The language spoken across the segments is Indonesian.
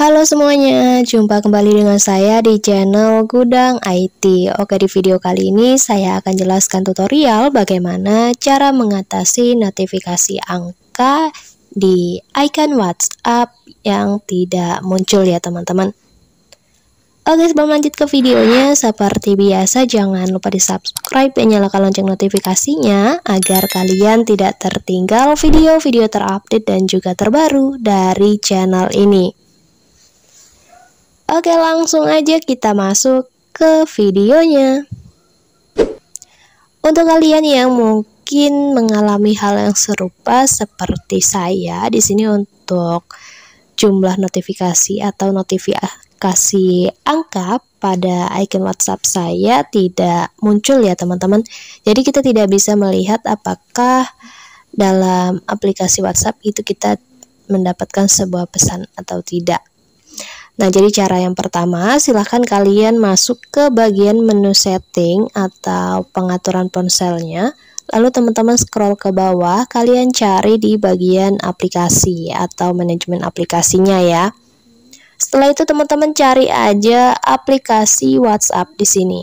Halo semuanya, jumpa kembali dengan saya di channel Gudang IT Oke di video kali ini saya akan jelaskan tutorial bagaimana cara mengatasi notifikasi angka di icon WhatsApp yang tidak muncul ya teman-teman Oke sebelum lanjut ke videonya, seperti biasa jangan lupa di subscribe dan nyalakan lonceng notifikasinya agar kalian tidak tertinggal video-video terupdate dan juga terbaru dari channel ini. Oke langsung aja kita masuk ke videonya Untuk kalian yang mungkin mengalami hal yang serupa seperti saya di sini untuk jumlah notifikasi atau notifikasi angka pada icon WhatsApp saya tidak muncul ya teman-teman. Jadi kita tidak bisa melihat apakah dalam aplikasi WhatsApp itu kita mendapatkan sebuah pesan atau tidak. Nah, jadi cara yang pertama, silahkan kalian masuk ke bagian menu setting atau pengaturan ponselnya. Lalu teman-teman scroll ke bawah, kalian cari di bagian aplikasi atau manajemen aplikasinya ya. Setelah itu teman-teman cari aja aplikasi WhatsApp di sini.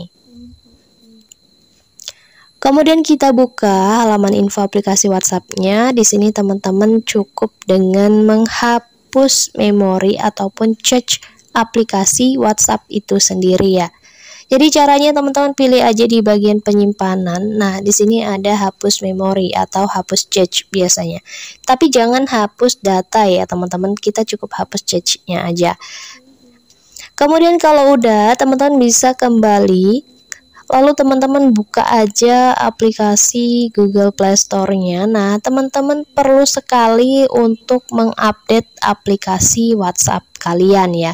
Kemudian kita buka halaman info aplikasi WhatsApp-nya. Di sini teman-teman cukup dengan menghapus menghapus memori ataupun cache aplikasi WhatsApp itu sendiri ya. Jadi caranya teman-teman pilih aja di bagian penyimpanan. Nah, di sini ada hapus memori atau hapus cache biasanya. Tapi jangan hapus data ya, teman-teman. Kita cukup hapus cache-nya aja. Kemudian kalau udah, teman-teman bisa kembali lalu teman-teman buka aja aplikasi Google Play Store-nya. Nah, teman-teman perlu sekali untuk mengupdate aplikasi WhatsApp kalian ya.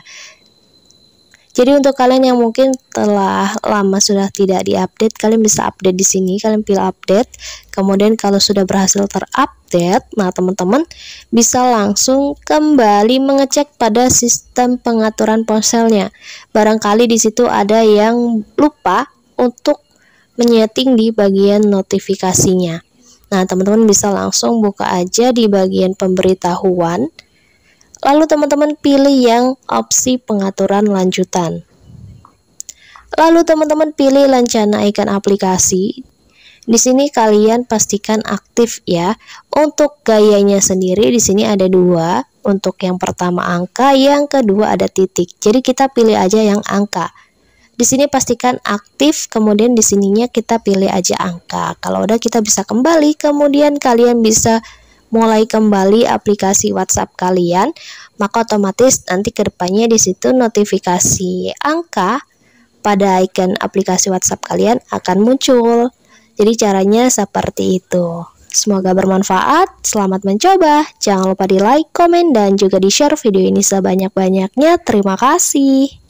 Jadi untuk kalian yang mungkin telah lama sudah tidak diupdate, kalian bisa update di sini, kalian pilih update. Kemudian kalau sudah berhasil terupdate, nah teman-teman bisa langsung kembali mengecek pada sistem pengaturan ponselnya. Barangkali di situ ada yang lupa untuk menyeting di bagian notifikasinya. Nah, teman-teman bisa langsung buka aja di bagian pemberitahuan. Lalu teman-teman pilih yang opsi pengaturan lanjutan. Lalu teman-teman pilih lencana ikan aplikasi. Di sini kalian pastikan aktif ya. Untuk gayanya sendiri di sini ada dua. Untuk yang pertama angka, yang kedua ada titik. Jadi kita pilih aja yang angka. Di sini pastikan aktif, kemudian di sininya kita pilih aja angka. Kalau udah kita bisa kembali, kemudian kalian bisa mulai kembali aplikasi WhatsApp kalian, maka otomatis nanti kedepannya di situ notifikasi angka pada icon aplikasi WhatsApp kalian akan muncul. Jadi caranya seperti itu. Semoga bermanfaat, selamat mencoba. Jangan lupa di like, komen, dan juga di share video ini sebanyak-banyaknya. Terima kasih.